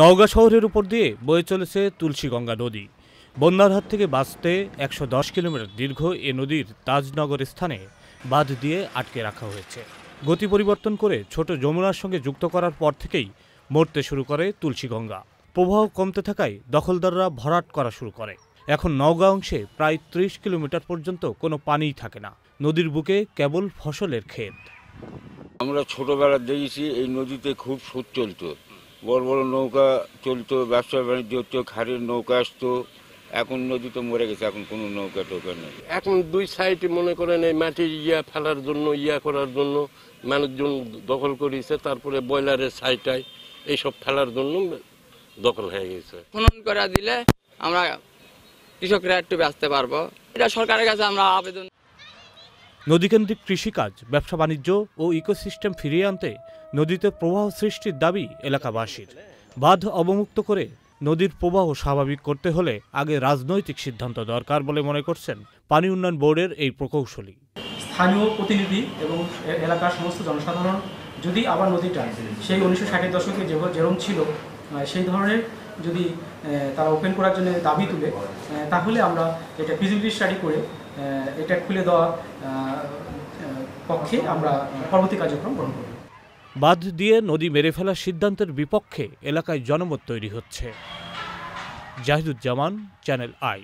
নওগাঁ শহরের উপর দিয়ে বয়ে চলেছে তুলসীগঙ্গা নদী বন্যার হাত থেকে বাঁচতে একশো কিলোমিটার দীর্ঘ এ নদীর তাজনগর স্থানে বাঁধ দিয়ে আটকে রাখা হয়েছে গতি পরিবর্তন করে ছোট যমুনার সঙ্গে যুক্ত করার পর থেকেই মরতে শুরু করে তুলসীগঙ্গা প্রবাহ কমতে থাকায় দখলদাররা ভরাট করা শুরু করে এখন নওগাঁ অংশে প্রায় ত্রিশ কিলোমিটার পর্যন্ত কোনো পানিই থাকে না নদীর বুকে কেবল ফসলের ক্ষেত আমরা ছোটবেলা দেখেছি এই নদীতে খুব সুদ চলত বড় বড় নৌকা চলতো ব্যবসা বাণিজ্য হতো ঘাড়ের নৌকা আসতো এখন নদী তো মরে গেছে এখন কোনো নৌকা টৌকা নেই এখন দুই সাইডে মনে করেন এই মাটির ইয়া ফেলার জন্য ইয়া করার জন্য মানুষজন দখল করেছে তারপরে ব্রয়লারের সাইটাই এইসব ফেলার জন্য দখল হয়ে গেছে খনন করে দিলে আমরা কৃষকরা একটু বাঁচতে পারবো এটা সরকারের কাছে আমরা আবেদন নদীকেন্দ্রিক কৃষিকাজ ব্যবসা বাণিজ্য ও ইকোসিস্টেম ফিরিয়ে আনতে নদীতে প্রবাহ সৃষ্টির দাবি এলাকাবাসীর বাধ অবমুক্ত করে নদীর প্রবাহ স্বাভাবিক করতে হলে আগে রাজনৈতিক সিদ্ধান্ত দরকার বলে মনে করছেন পানি উন্নয়ন বোর্ডের এই প্রকৌশলী স্থানীয় প্রতিনিধি এবং এলাকার সমস্ত জনসাধারণ যদি আবার নদীটা সেই উনিশশো ষাটের দশকে যেরকম ছিল সেই ধরনের যদি তারা ওপেন করার জন্য দাবি তুলে তাহলে আমরা এটা ফিজিবিলিটি স্টাডি করে এটা খুলে দেওয়া পক্ষে আমরা পরবর্তী কার্যক্রম গ্রহণ করব বাঁধ দিয়ে নদী মেরে ফেলার সিদ্ধান্তের বিপক্ষে এলাকায় জনমত তৈরি হচ্ছে জাহিদুজ্জামান চ্যানেল আই